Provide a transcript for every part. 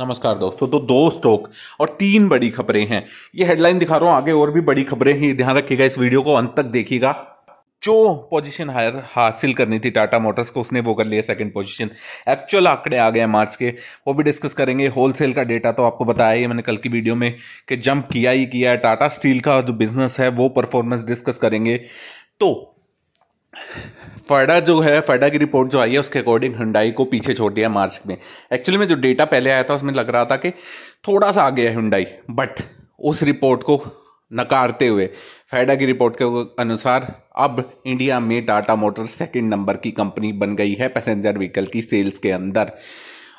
नमस्कार दोस्तों तो दो स्टॉक और तीन बड़ी खबरें हैं ये हेडलाइन दिखा रहा हूँ आगे और भी बड़ी खबरें ही ध्यान रखिएगा इस वीडियो को अंत तक देखिएगा जो पोजीशन हायर हासिल करनी थी टाटा मोटर्स को उसने वो कर लिया सेकंड पोजीशन एक्चुअल आंकड़े आ गए मार्च के वो भी डिस्कस करेंगे होलसेल का डेटा तो आपको बताया ही मैंने कल की वीडियो में कि जंप किया ही किया है टाटा स्टील का जो बिजनेस है वो परफॉर्मेंस डिस्कस करेंगे तो फडा जो है फडा की रिपोर्ट जो आई है उसके अकॉर्डिंग हुंडाई को पीछे छोड़ दिया मार्च में एक्चुअली में जो डेटा पहले आया था उसमें लग रहा था कि थोड़ा सा आगे है हुंडाई बट उस रिपोर्ट को नकारते हुए फैडा की रिपोर्ट के अनुसार अब इंडिया में टाटा मोटर सेकंड नंबर की कंपनी बन गई है पैसेंजर व्हीकल की सेल्स के अंदर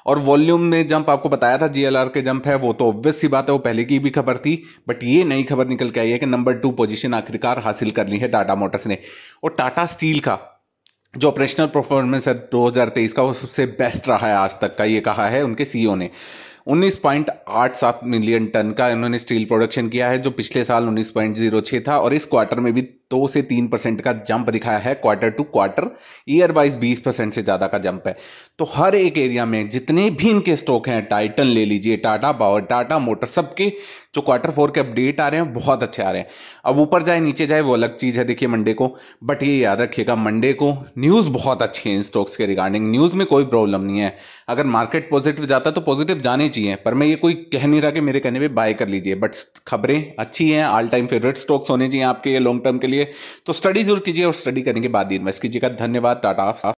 और वॉल्यूम में जंप आपको बताया था जीएलआर के जंप है वो तो ऑब्वियस सी बात है वो पहले की भी खबर थी बट ये नई खबर निकल के आई है कि नंबर टू पोजीशन आखिरकार हासिल कर ली है टाटा मोटर्स ने और टाटा स्टील का जो ऑपरेशनल परफॉर्मेंस है दो का वो सबसे बेस्ट रहा है आज तक का ये कहा है उनके सीईओ e ने 19.87 मिलियन टन का इन्होंने स्टील प्रोडक्शन किया है जो पिछले साल 19.06 था और इस क्वार्टर में भी दो से तीन परसेंट का जंप दिखाया है quarter to quarter year wise बीस परसेंट से ज़्यादा का जंप है तो हर एक एरिया में जितने भी इनके स्टॉक हैं टाइटन ले लीजिए टाटा पावर टाटा मोटर सबके जो क्वार्टर फोर के अपडेट आ रहे हैं बहुत अच्छे आ रहे हैं अब ऊपर जाए नीचे जाए वो अलग चीज़ है देखिए मंडे को बट ये याद रखिएगा मंडे को न्यूज़ बहुत अच्छी है इन स्टॉक्स के रिगार्डिंग न्यूज़ में कोई प्रॉब्लम नहीं है अगर मार्केट पॉजिटिव जाता है तो पॉजिटिव जाने चाहिए अच्छी हैं पर मैं ये कोई कह नहीं रहा कि मेरे कहने पे बाय कर लीजिए बट खबरें अच्छी हैं ऑल टाइम फेवरेट स्टॉक्स होने चाहिए आपके लॉन्ग टर्म के लिए तो स्टडी जरूर कीजिए और स्टडी करने के बाद इन्वेस्ट कीजिएगा धन्यवाद टाटा